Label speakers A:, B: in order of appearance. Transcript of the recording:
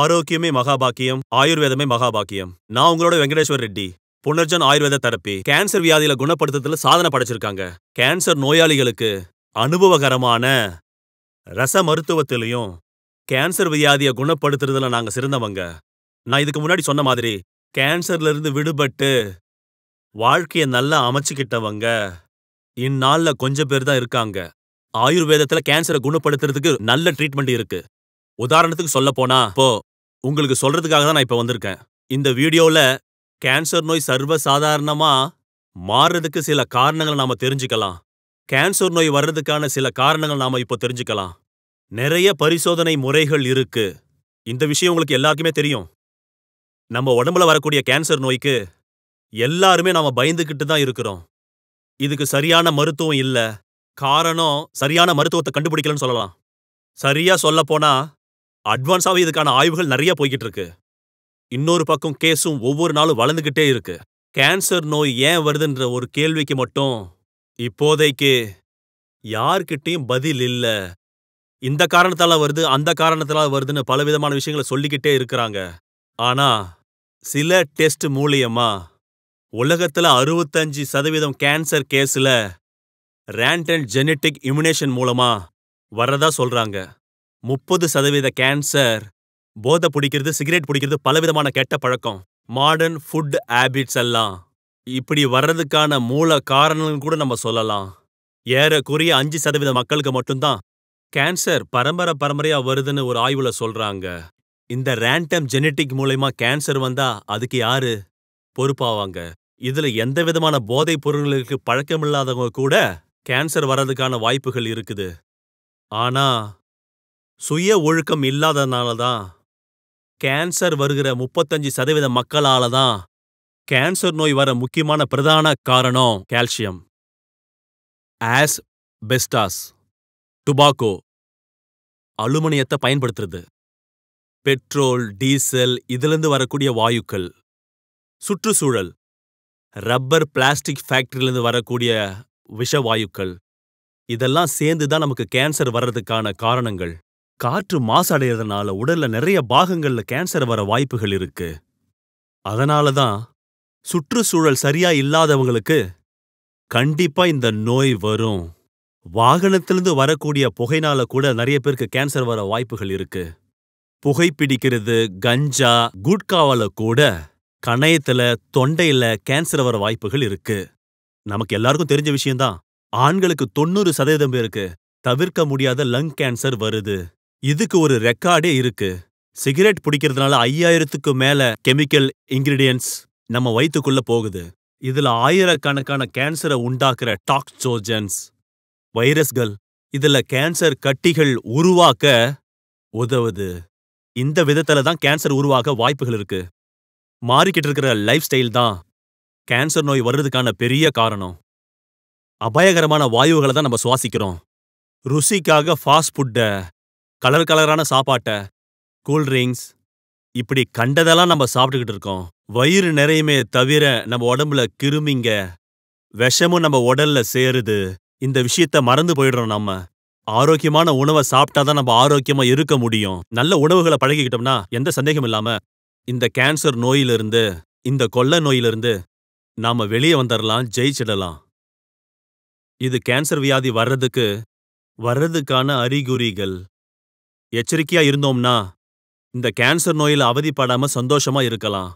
A: ஆரோக்கியமே மகாபாக்கியம் ஆயுர்வேதமே மகாபாக்கியம் நான் உங்களோட வெங்கடேஸ்வர் ரெட்டி புனர்ஜன் ஆயுர்வேத தெரப்பி கேன்சர் வியாதியில குணப்படுத்துறதுல சாதனை படைச்சிருக்காங்க கேன்சர் நோயாளிகளுக்கு அனுபவகரமான ரச மருத்துவத்திலையும் கேன்சர் வியாதியை குணப்படுத்துறதுல நாங்க சிறந்தவங்க நான் இதுக்கு முன்னாடி சொன்ன மாதிரி கேன்சர்ல இருந்து விடுபட்டு வாழ்க்கையை நல்லா அமைச்சுக்கிட்டவங்க இந்நாளில் கொஞ்சம் பேர் தான் இருக்காங்க ஆயுர்வேதத்தில் கேன்சரை குணப்படுத்துறதுக்கு நல்ல ட்ரீட்மெண்ட் இருக்கு உதாரணத்துக்கு சொல்ல போனா இப்போ உங்களுக்கு சொல்றதுக்காக தான் நான் இப்ப வந்திருக்கேன் இந்த வீடியோல கேன்சர் நோய் சர்வ சாதாரணமா மாறுறதுக்கு சில காரணங்களை நாம தெரிஞ்சுக்கலாம் கேன்சர் நோய் வர்றதுக்கான சில காரணங்கள் நாம இப்போ தெரிஞ்சுக்கலாம் நிறைய பரிசோதனை முறைகள் இருக்கு இந்த விஷயம் உங்களுக்கு எல்லாருக்குமே தெரியும் நம்ம உடம்புல வரக்கூடிய கேன்சர் நோய்க்கு எல்லாருமே நாம பயந்துக்கிட்டு தான் இருக்கிறோம் இதுக்கு சரியான மருத்துவம் இல்ல காரணம் சரியான மருத்துவத்தை கண்டுபிடிக்கலன்னு சொல்லலாம் சரியா போனா அட்வான்ஸாவே இதுக்கான ஆய்வுகள் நிறைய போய்கிட்டு இருக்கு இன்னொரு பக்கம் கேஸும் ஒவ்வொரு நாளும் வளர்ந்துகிட்டே இருக்கு கேன்சர் நோய் ஏன் வருதுன்ற ஒரு கேள்விக்கு மட்டும் இப்போதைக்கு யார்கிட்டையும் பதில் இல்ல இந்த காரணத்தால வருது அந்த காரணத்தால வருதுன்னு பலவிதமான விஷயங்களை சொல்லிக்கிட்டே இருக்கிறாங்க ஆனா சில டெஸ்ட் மூலியமா உலகத்துல அறுபத்தஞ்சு சதவீதம் கேன்சர் கேஸ்ல ரேண்டன்ட் ஜெனட்டிக் இம்யூனேஷன் மூலமா வர்றதா சொல்றாங்க முப்பது சதவீத கேன்சர் போதை பிடிக்கிறது சிகரெட் பிடிக்கிறது பலவிதமான கெட்ட பழக்கம் மாடர்ன் ஃபுட் ஹேபிட்ஸ் எல்லாம் இப்படி வர்றதுக்கான மூல காரணம்னு கூட நம்ம சொல்லலாம் ஏறக்குறைய அஞ்சு சதவீத மக்களுக்கு மட்டும்தான் கேன்சர் பரம்பரை பரம்பரையா வருதுன்னு ஒரு ஆய்வுல சொல்றாங்க இந்த ரேண்டம் ஜெனட்டிக் மூலயமா கேன்சர் வந்தா அதுக்கு யாரு பொறுப்பாவாங்க இதுல எந்த விதமான போதைப் பொருள்களுக்கு பழக்கமில்லாதவங்க கூட கேன்சர் வர்றதுக்கான வாய்ப்புகள் இருக்குது ஆனா சுய ஒழுக்கம் இல்லாததுனால தான் கேன்சர் வருகிற முப்பத்தஞ்சு சதவீத மக்களால தான் கேன்சர் நோய் வர முக்கியமான பிரதான காரணம் கால்சியம் ஆஸ் பெஸ்டாஸ் டுபாக்கோ அலுமினியத்தை பயன்படுத்துறது பெட்ரோல் டீசல் இதிலிருந்து வரக்கூடிய வாயுக்கள் சுற்றுச்சூழல் ரப்பர் பிளாஸ்டிக் ஃபேக்டரியிலிருந்து வரக்கூடிய விஷவாயுக்கள் இதெல்லாம் சேர்ந்து தான் நமக்கு கேன்சர் வர்றதுக்கான காரணங்கள் காற்று மாசடையறதுனால உடல்ல நிறைய பாகங்கள்ல கேன்சர் வர வாய்ப்புகள் இருக்கு அதனால தான் சுற்றுச்சூழல் சரியா இல்லாதவங்களுக்கு கண்டிப்பா இந்த நோய் வரும் வாகனத்திலிருந்து வரக்கூடிய புகைனால கூட நிறைய பேருக்கு கேன்சர் வர வாய்ப்புகள் இருக்கு புகைப்பிடிக்கிறது கஞ்சா குட்காவால கூட கணையத்துல தொண்டையில கேன்சர் வர வாய்ப்புகள் இருக்கு நமக்கு எல்லாருக்கும் தெரிஞ்ச விஷயம்தான் ஆண்களுக்கு தொண்ணூறு சதவீதம் பேருக்கு தவிர்க்க முடியாத லங் கேன்சர் வருது இதுக்கு ஒரு ரெக்கார்டே இருக்கு சிகரெட் பிடிக்கிறதுனால ஐயாயிரத்துக்கு மேல கெமிக்கல் இன்கிரீடியன்ஸ் நம்ம வயிற்றுக்குள்ள போகுது இதுல ஆயிரக்கணக்கான கேன்சரை உண்டாக்குற டாக்ஸோஜன்ஸ் வைரஸ்கள் இதுல கேன்சர் கட்டிகள் உருவாக்க உதவுது இந்த விதத்துல தான் கேன்சர் உருவாக வாய்ப்புகள் இருக்கு மாறிக்கிட்டு இருக்கிற லைஃப் ஸ்டைல் தான் கேன்சர் நோய் வர்றதுக்கான பெரிய காரணம் அபாயகரமான வாயுகளை தான் நம்ம சுவாசிக்கிறோம் ருசிக்காக ஃபாஸ்ட் ஃபுட்டை கலர் கலரான சாப்பாட்டை கூல்ட்ரிங்க்ஸ் இப்படி கண்டதெல்லாம் நம்ம சாப்பிட்டுக்கிட்டு இருக்கோம் வயிறு நிறையுமே தவிர நம்ம உடம்புல கிருமிங்க விஷமும் நம்ம உடல்ல சேருது இந்த விஷயத்த மறந்து போயிடுறோம் நம்ம ஆரோக்கியமான உணவை சாப்பிட்டாதான் நம்ம ஆரோக்கியமா இருக்க முடியும் நல்ல உணவுகளை பழகிக்கிட்டோம்னா எந்த சந்தேகம் இல்லாம இந்த கேன்சர் நோயிலிருந்து இந்த கொள்ள நோயிலிருந்து நாம வெளியே வந்துடலாம் ஜெயிச்சிடலாம் இது கேன்சர் வியாதி வர்றதுக்கு வர்றதுக்கான அறிகுறிகள் எச்சரிக்கையா இருந்தோம்னா இந்த கேன்சர் நோயில அவதிப்படாம சந்தோஷமா இருக்கலாம்